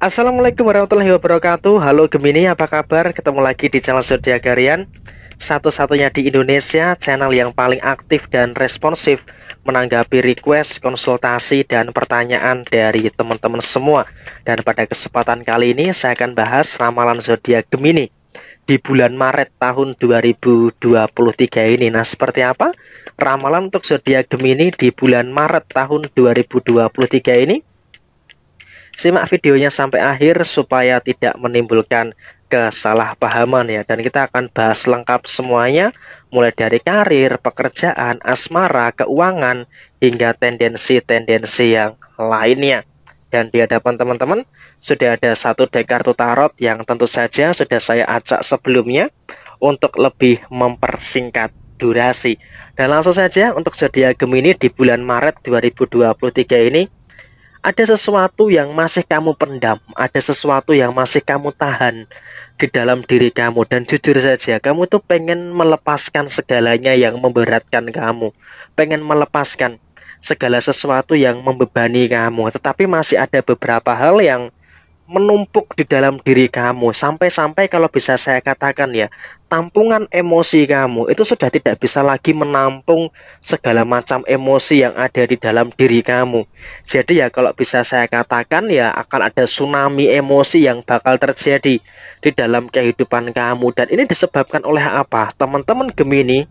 Assalamualaikum warahmatullahi wabarakatuh Halo Gemini apa kabar ketemu lagi di channel Zodiac satu-satunya di Indonesia channel yang paling aktif dan responsif menanggapi request konsultasi dan pertanyaan dari teman-teman semua dan pada kesempatan kali ini saya akan bahas ramalan zodiak Gemini di bulan Maret tahun 2023 ini nah seperti apa ramalan untuk zodiak Gemini di bulan Maret tahun 2023 ini Simak videonya sampai akhir supaya tidak menimbulkan kesalahpahaman ya dan kita akan bahas lengkap semuanya mulai dari karir, pekerjaan, asmara, keuangan hingga tendensi-tendensi yang lainnya. Dan di hadapan teman-teman sudah ada satu deck kartu tarot yang tentu saja sudah saya acak sebelumnya untuk lebih mempersingkat durasi. Dan langsung saja untuk zodiak Gemini di bulan Maret 2023 ini ada sesuatu yang masih kamu pendam, ada sesuatu yang masih kamu tahan di dalam diri kamu dan jujur saja kamu tuh pengen melepaskan segalanya yang memberatkan kamu, pengen melepaskan segala sesuatu yang membebani kamu, tetapi masih ada beberapa hal yang menumpuk di dalam diri kamu sampai-sampai kalau bisa saya katakan ya tampungan emosi kamu itu sudah tidak bisa lagi menampung segala macam emosi yang ada di dalam diri kamu jadi ya kalau bisa saya katakan ya akan ada tsunami emosi yang bakal terjadi di dalam kehidupan kamu dan ini disebabkan oleh apa teman-teman Gemini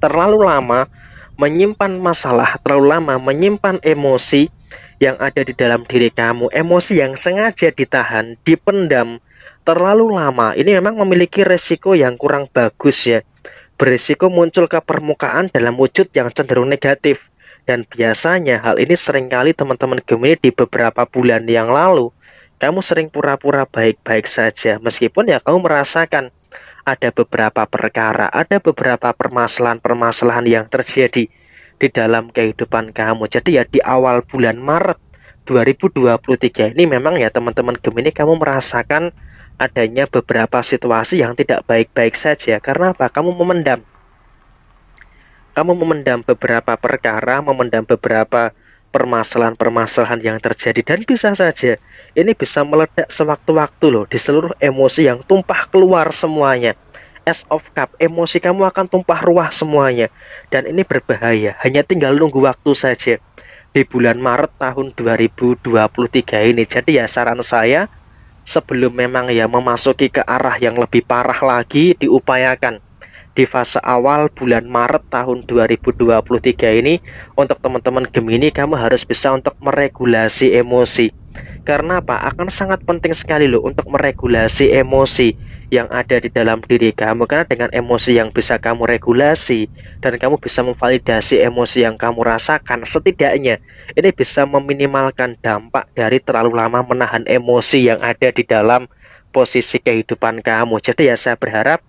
terlalu lama menyimpan masalah terlalu lama menyimpan emosi yang ada di dalam diri kamu, emosi yang sengaja ditahan, dipendam terlalu lama, ini memang memiliki resiko yang kurang bagus ya. Berisiko muncul ke permukaan dalam wujud yang cenderung negatif. Dan biasanya hal ini seringkali teman-teman Gemini di beberapa bulan yang lalu, kamu sering pura-pura baik-baik saja, meskipun ya kamu merasakan ada beberapa perkara, ada beberapa permasalahan-permasalahan yang terjadi di dalam kehidupan kamu. Jadi ya di awal bulan Maret 2023 ini memang ya teman-teman Gemini kamu merasakan adanya beberapa situasi yang tidak baik-baik saja. Karena apa? Kamu memendam. Kamu memendam beberapa perkara, memendam beberapa permasalahan-permasalahan yang terjadi dan bisa saja ini bisa meledak sewaktu-waktu loh di seluruh emosi yang tumpah keluar semuanya S of Cup, emosi kamu akan tumpah ruah semuanya. Dan ini berbahaya, hanya tinggal nunggu waktu saja. Di bulan Maret tahun 2023 ini. Jadi ya saran saya, sebelum memang ya memasuki ke arah yang lebih parah lagi, diupayakan di fase awal bulan Maret tahun 2023 ini untuk teman-teman Gemini kamu harus bisa untuk meregulasi emosi karena apa? Akan sangat penting sekali loh untuk meregulasi emosi yang ada di dalam diri kamu. Karena dengan emosi yang bisa kamu regulasi dan kamu bisa memvalidasi emosi yang kamu rasakan, setidaknya ini bisa meminimalkan dampak dari terlalu lama menahan emosi yang ada di dalam posisi kehidupan kamu. Jadi ya saya berharap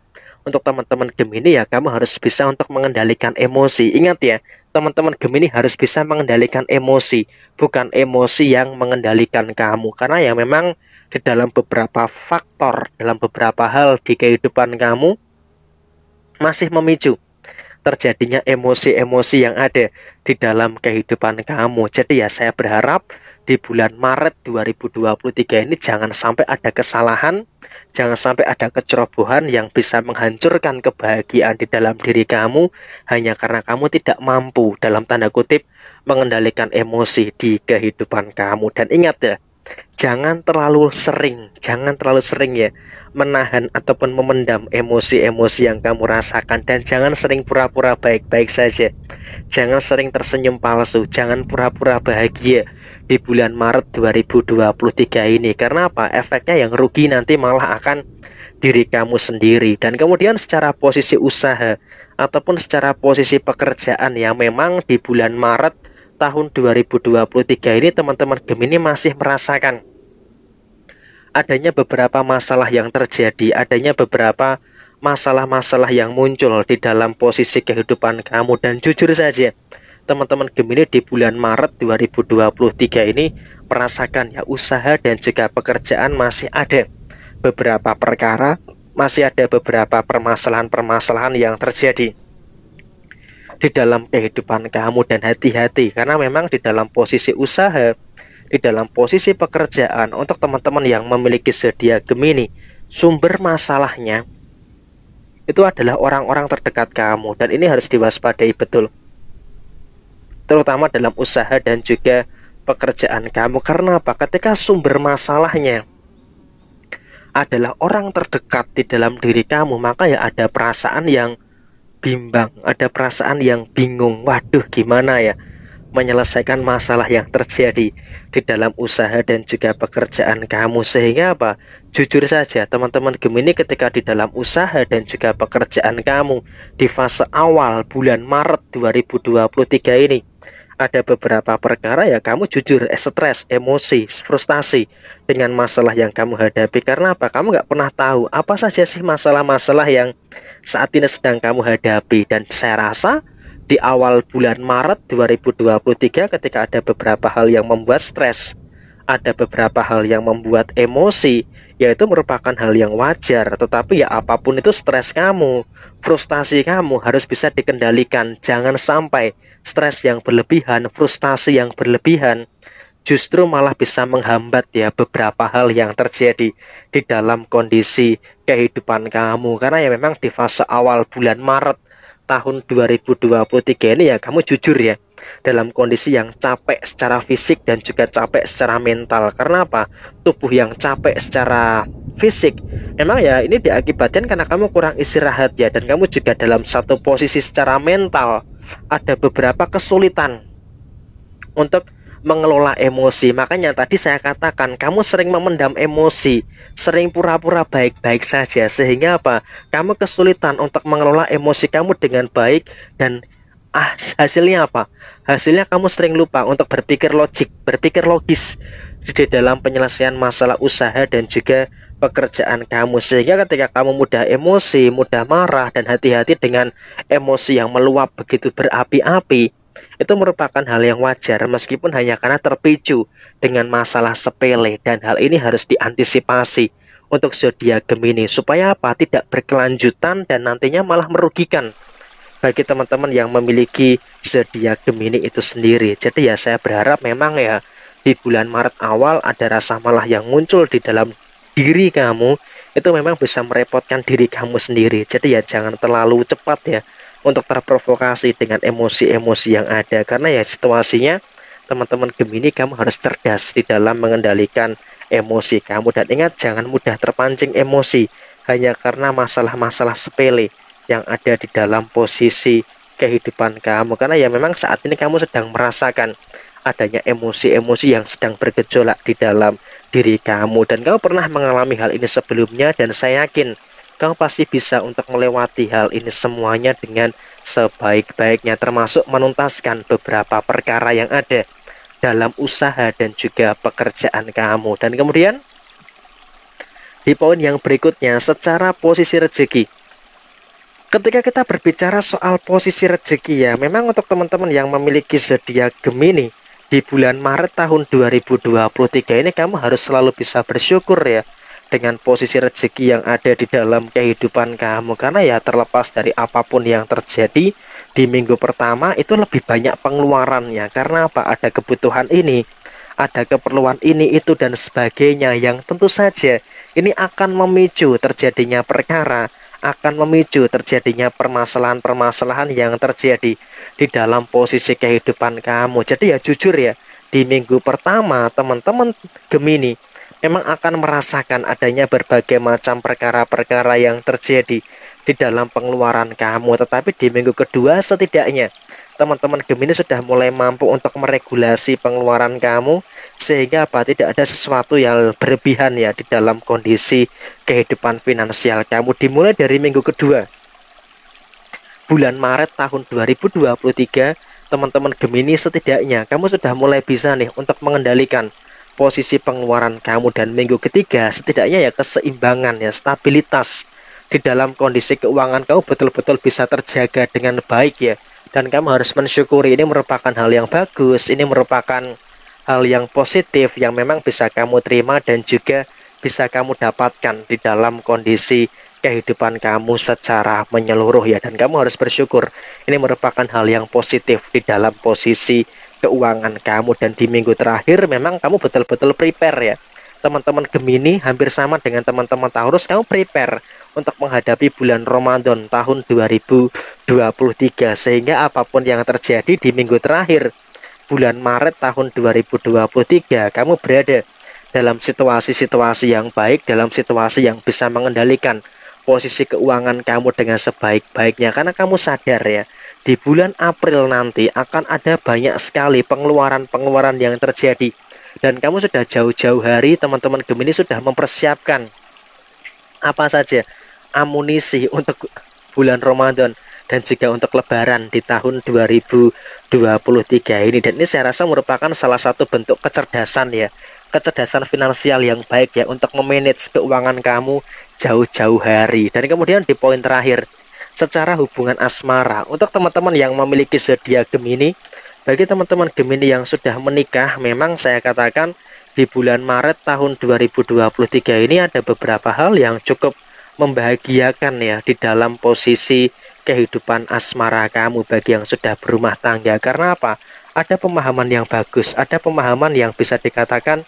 untuk teman-teman Gemini ya kamu harus bisa untuk mengendalikan emosi. Ingat ya, teman-teman Gemini harus bisa mengendalikan emosi, bukan emosi yang mengendalikan kamu. Karena ya memang di dalam beberapa faktor, dalam beberapa hal di kehidupan kamu masih memicu terjadinya emosi-emosi yang ada di dalam kehidupan kamu. Jadi ya saya berharap di bulan Maret 2023 ini jangan sampai ada kesalahan Jangan sampai ada kecerobohan yang bisa menghancurkan kebahagiaan di dalam diri kamu hanya karena kamu tidak mampu dalam tanda kutip mengendalikan emosi di kehidupan kamu. Dan ingat ya, jangan terlalu sering, jangan terlalu sering ya menahan ataupun memendam emosi-emosi yang kamu rasakan dan jangan sering pura-pura baik-baik saja. Jangan sering tersenyum palsu, jangan pura-pura bahagia di bulan Maret 2023 ini karena apa? Efeknya yang rugi nanti malah akan diri kamu sendiri dan kemudian secara posisi usaha ataupun secara posisi pekerjaan ya memang di bulan Maret tahun 2023 ini teman-teman Gemini masih merasakan adanya beberapa masalah yang terjadi, adanya beberapa masalah-masalah yang muncul di dalam posisi kehidupan kamu dan jujur saja teman-teman Gemini di bulan Maret 2023 ini merasakan ya usaha dan juga pekerjaan masih ada beberapa perkara masih ada beberapa permasalahan-permasalahan yang terjadi di dalam kehidupan kamu dan hati-hati karena memang di dalam posisi usaha di dalam posisi pekerjaan untuk teman-teman yang memiliki sedia Gemini sumber masalahnya itu adalah orang-orang terdekat kamu dan ini harus diwaspadai betul terutama dalam usaha dan juga pekerjaan kamu karena apa ketika sumber masalahnya adalah orang terdekat di dalam diri kamu maka ya ada perasaan yang bimbang ada perasaan yang bingung waduh gimana ya menyelesaikan masalah yang terjadi di dalam usaha dan juga pekerjaan kamu sehingga apa jujur saja teman-teman Gemini ketika di dalam usaha dan juga pekerjaan kamu di fase awal bulan Maret 2023 ini ada beberapa perkara ya kamu jujur eh, stres, emosi, frustasi dengan masalah yang kamu hadapi karena apa? Kamu nggak pernah tahu apa saja sih masalah-masalah yang saat ini sedang kamu hadapi dan saya rasa di awal bulan Maret 2023 ketika ada beberapa hal yang membuat stres, ada beberapa hal yang membuat emosi, yaitu merupakan hal yang wajar, tetapi ya apapun itu stres kamu, frustasi kamu harus bisa dikendalikan. Jangan sampai stres yang berlebihan, frustasi yang berlebihan justru malah bisa menghambat ya beberapa hal yang terjadi di dalam kondisi kehidupan kamu karena ya memang di fase awal bulan Maret tahun 2023 ini ya kamu jujur ya dalam kondisi yang capek secara fisik dan juga capek secara mental karena apa tubuh yang capek secara fisik memang ya ini diakibatkan karena kamu kurang istirahat ya dan kamu juga dalam satu posisi secara mental ada beberapa kesulitan untuk mengelola emosi makanya tadi saya katakan kamu sering memendam emosi sering pura-pura baik-baik saja sehingga apa kamu kesulitan untuk mengelola emosi kamu dengan baik dan ah hasilnya apa hasilnya kamu sering lupa untuk berpikir logik berpikir logis di dalam penyelesaian masalah usaha dan juga pekerjaan kamu sehingga ketika kamu mudah emosi, mudah marah dan hati-hati dengan emosi yang meluap begitu berapi-api itu merupakan hal yang wajar meskipun hanya karena terpicu dengan masalah sepele dan hal ini harus diantisipasi untuk zodiak Gemini supaya apa tidak berkelanjutan dan nantinya malah merugikan bagi teman-teman yang memiliki zodiak Gemini itu sendiri. Jadi ya saya berharap memang ya di bulan Maret awal ada rasa malah yang muncul di dalam diri kamu itu memang bisa merepotkan diri kamu sendiri. Jadi ya jangan terlalu cepat ya untuk terprovokasi dengan emosi-emosi yang ada karena ya situasinya teman-teman Gemini kamu harus cerdas di dalam mengendalikan emosi kamu dan ingat jangan mudah terpancing emosi hanya karena masalah-masalah sepele yang ada di dalam posisi kehidupan kamu karena ya memang saat ini kamu sedang merasakan adanya emosi-emosi yang sedang bergejolak di dalam diri kamu dan kamu pernah mengalami hal ini sebelumnya dan saya yakin kamu pasti bisa untuk melewati hal ini semuanya dengan sebaik-baiknya termasuk menuntaskan beberapa perkara yang ada dalam usaha dan juga pekerjaan kamu dan kemudian di poin yang berikutnya secara posisi rezeki ketika kita berbicara soal posisi rezeki ya memang untuk teman-teman yang memiliki zodiak Gemini di bulan Maret tahun 2023 ini kamu harus selalu bisa bersyukur ya dengan posisi rezeki yang ada di dalam kehidupan kamu karena ya terlepas dari apapun yang terjadi di minggu pertama itu lebih banyak pengeluarannya karena apa ada kebutuhan ini ada keperluan ini itu dan sebagainya yang tentu saja ini akan memicu terjadinya perkara akan memicu terjadinya permasalahan-permasalahan yang terjadi di dalam posisi kehidupan kamu. Jadi ya jujur ya, di minggu pertama teman-teman Gemini memang akan merasakan adanya berbagai macam perkara-perkara yang terjadi di dalam pengeluaran kamu. Tetapi di minggu kedua setidaknya teman-teman Gemini sudah mulai mampu untuk meregulasi pengeluaran kamu sehingga apa tidak ada sesuatu yang berlebihan ya di dalam kondisi kehidupan finansial kamu dimulai dari minggu kedua bulan Maret tahun 2023 teman-teman Gemini setidaknya kamu sudah mulai bisa nih untuk mengendalikan posisi pengeluaran kamu dan minggu ketiga setidaknya ya keseimbangan ya stabilitas di dalam kondisi keuangan kamu betul-betul bisa terjaga dengan baik ya dan kamu harus mensyukuri ini merupakan hal yang bagus ini merupakan hal yang positif yang memang bisa kamu terima dan juga bisa kamu dapatkan di dalam kondisi kehidupan kamu secara menyeluruh ya dan kamu harus bersyukur ini merupakan hal yang positif di dalam posisi keuangan kamu dan di minggu terakhir memang kamu betul-betul prepare ya teman-teman Gemini hampir sama dengan teman-teman Taurus kamu prepare untuk menghadapi bulan Ramadan tahun 2023 sehingga apapun yang terjadi di minggu terakhir bulan Maret tahun 2023 kamu berada dalam situasi-situasi yang baik dalam situasi yang bisa mengendalikan posisi keuangan kamu dengan sebaik-baiknya karena kamu sadar ya di bulan April nanti akan ada banyak sekali pengeluaran-pengeluaran yang terjadi dan kamu sudah jauh-jauh hari teman-teman Gemini sudah mempersiapkan apa saja amunisi untuk bulan Ramadan dan juga untuk lebaran di tahun 2023 ini dan ini saya rasa merupakan salah satu bentuk kecerdasan ya kecerdasan finansial yang baik ya untuk memanage keuangan kamu jauh-jauh hari dan kemudian di poin terakhir secara hubungan asmara. Untuk teman-teman yang memiliki zodiak Gemini, bagi teman-teman Gemini yang sudah menikah, memang saya katakan di bulan Maret tahun 2023 ini ada beberapa hal yang cukup membahagiakan ya di dalam posisi kehidupan asmara kamu bagi yang sudah berumah tangga. Karena apa? Ada pemahaman yang bagus, ada pemahaman yang bisa dikatakan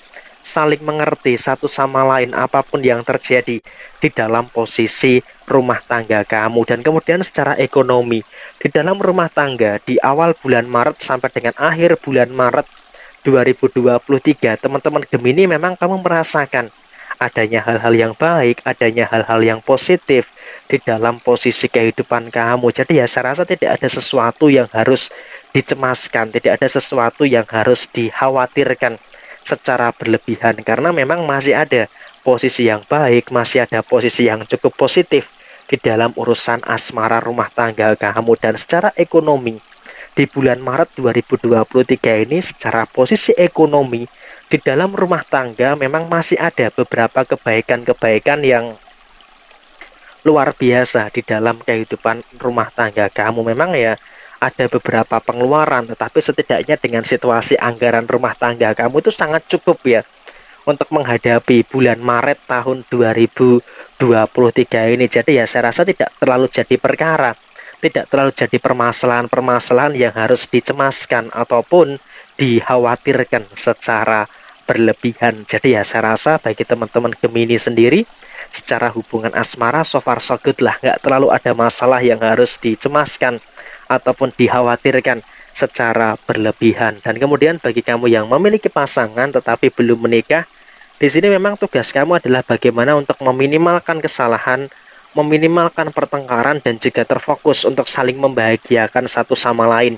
saling mengerti satu sama lain apapun yang terjadi di dalam posisi rumah tangga kamu dan kemudian secara ekonomi di dalam rumah tangga di awal bulan Maret sampai dengan akhir bulan Maret 2023 teman-teman Gemini memang kamu merasakan adanya hal-hal yang baik, adanya hal-hal yang positif di dalam posisi kehidupan kamu. Jadi ya saya rasa tidak ada sesuatu yang harus dicemaskan, tidak ada sesuatu yang harus dikhawatirkan secara berlebihan karena memang masih ada posisi yang baik, masih ada posisi yang cukup positif di dalam urusan asmara rumah tangga kamu dan secara ekonomi di bulan Maret 2023 ini secara posisi ekonomi di dalam rumah tangga memang masih ada beberapa kebaikan-kebaikan yang luar biasa di dalam kehidupan rumah tangga kamu memang ya ada beberapa pengeluaran, tetapi setidaknya dengan situasi anggaran rumah tangga kamu itu sangat cukup ya untuk menghadapi bulan Maret tahun 2023 ini. Jadi ya saya rasa tidak terlalu jadi perkara, tidak terlalu jadi permasalahan-permasalahan yang harus dicemaskan ataupun dikhawatirkan secara berlebihan. Jadi ya saya rasa bagi teman-teman Gemini sendiri secara hubungan asmara so far so good lah, nggak terlalu ada masalah yang harus dicemaskan ataupun dikhawatirkan secara berlebihan. Dan kemudian bagi kamu yang memiliki pasangan tetapi belum menikah, di sini memang tugas kamu adalah bagaimana untuk meminimalkan kesalahan, meminimalkan pertengkaran dan juga terfokus untuk saling membahagiakan satu sama lain.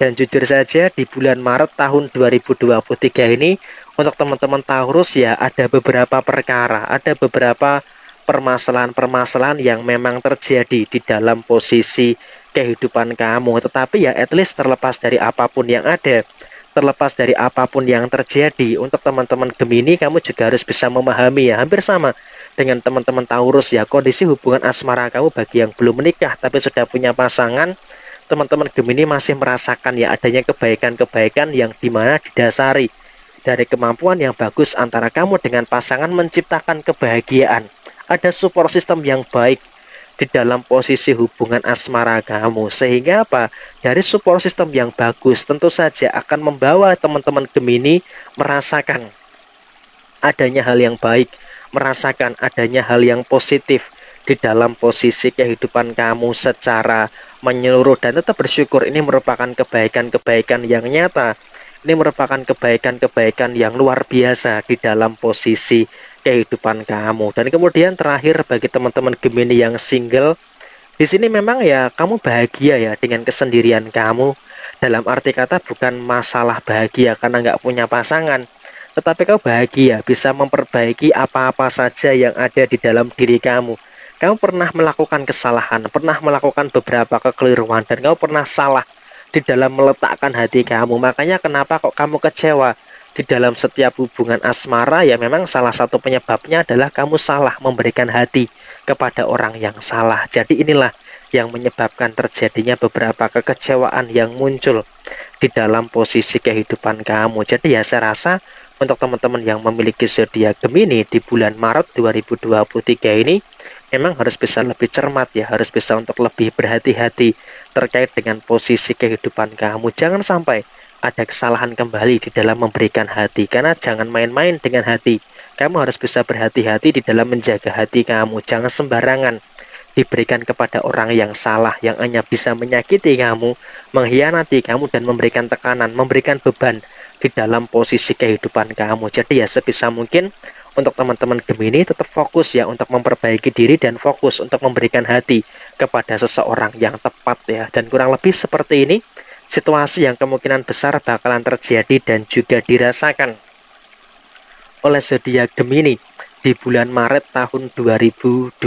Dan jujur saja di bulan Maret tahun 2023 ini untuk teman-teman Taurus ya ada beberapa perkara, ada beberapa permasalahan-permasalahan yang memang terjadi di dalam posisi kehidupan kamu. Tetapi ya at least terlepas dari apapun yang ada, terlepas dari apapun yang terjadi, untuk teman-teman Gemini kamu juga harus bisa memahami ya, hampir sama dengan teman-teman Taurus ya, kondisi hubungan asmara kamu bagi yang belum menikah tapi sudah punya pasangan, teman-teman Gemini masih merasakan ya adanya kebaikan-kebaikan yang dimana didasari dari kemampuan yang bagus antara kamu dengan pasangan menciptakan kebahagiaan. Ada support system yang baik di dalam posisi hubungan asmara kamu. Sehingga apa? Dari support system yang bagus tentu saja akan membawa teman-teman Gemini merasakan adanya hal yang baik, merasakan adanya hal yang positif di dalam posisi kehidupan kamu secara menyeluruh dan tetap bersyukur ini merupakan kebaikan-kebaikan yang nyata. Ini merupakan kebaikan-kebaikan yang luar biasa di dalam posisi kehidupan kamu. Dan kemudian terakhir bagi teman-teman Gemini yang single, di sini memang ya kamu bahagia ya dengan kesendirian kamu. Dalam arti kata bukan masalah bahagia karena nggak punya pasangan, tetapi kau bahagia bisa memperbaiki apa-apa saja yang ada di dalam diri kamu. Kamu pernah melakukan kesalahan, pernah melakukan beberapa kekeliruan, dan kau pernah salah di dalam meletakkan hati kamu. Makanya kenapa kok kamu kecewa? di dalam setiap hubungan asmara ya memang salah satu penyebabnya adalah kamu salah memberikan hati kepada orang yang salah. Jadi inilah yang menyebabkan terjadinya beberapa kekecewaan yang muncul di dalam posisi kehidupan kamu. Jadi ya saya rasa untuk teman-teman yang memiliki zodiak Gemini di bulan Maret 2023 ini memang harus bisa lebih cermat ya, harus bisa untuk lebih berhati-hati terkait dengan posisi kehidupan kamu. Jangan sampai ada kesalahan kembali di dalam memberikan hati karena jangan main-main dengan hati kamu harus bisa berhati-hati di dalam menjaga hati kamu jangan sembarangan diberikan kepada orang yang salah yang hanya bisa menyakiti kamu mengkhianati kamu dan memberikan tekanan memberikan beban di dalam posisi kehidupan kamu jadi ya sebisa mungkin untuk teman-teman Gemini tetap fokus ya untuk memperbaiki diri dan fokus untuk memberikan hati kepada seseorang yang tepat ya dan kurang lebih seperti ini situasi yang kemungkinan besar bakalan terjadi dan juga dirasakan oleh zodiak Gemini di bulan Maret tahun 2023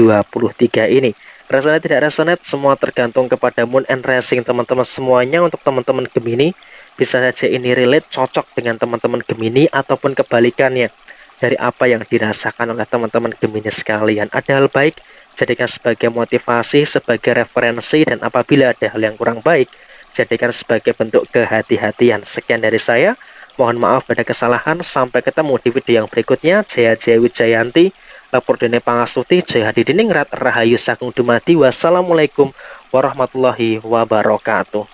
ini. Resonate tidak resonate semua tergantung kepada moon and rising teman-teman semuanya untuk teman-teman Gemini bisa saja ini relate cocok dengan teman-teman Gemini ataupun kebalikannya dari apa yang dirasakan oleh teman-teman Gemini sekalian. Ada hal baik jadikan sebagai motivasi, sebagai referensi dan apabila ada hal yang kurang baik jadikan sebagai bentuk kehati-hatian. Sekian dari saya. Mohon maaf pada kesalahan. Sampai ketemu di video yang berikutnya. Jaya Jaya Wijayanti, Lapor Dene Pangastuti, Jaya Didiningrat, Rahayu sakung dumati Wassalamualaikum warahmatullahi wabarakatuh.